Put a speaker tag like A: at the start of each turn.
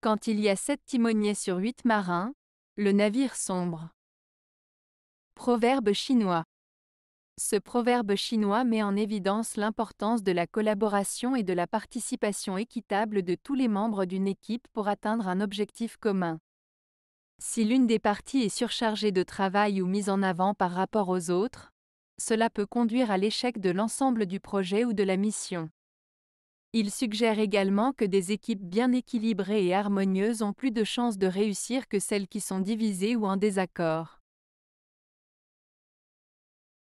A: Quand il y a sept timoniers sur huit marins, le navire sombre. Proverbe chinois. Ce proverbe chinois met en évidence l'importance de la collaboration et de la participation équitable de tous les membres d'une équipe pour atteindre un objectif commun. Si l'une des parties est surchargée de travail ou mise en avant par rapport aux autres, cela peut conduire à l'échec de l'ensemble du projet ou de la mission. Il suggère également que des équipes bien équilibrées et harmonieuses ont plus de chances de réussir que celles qui sont divisées ou en désaccord.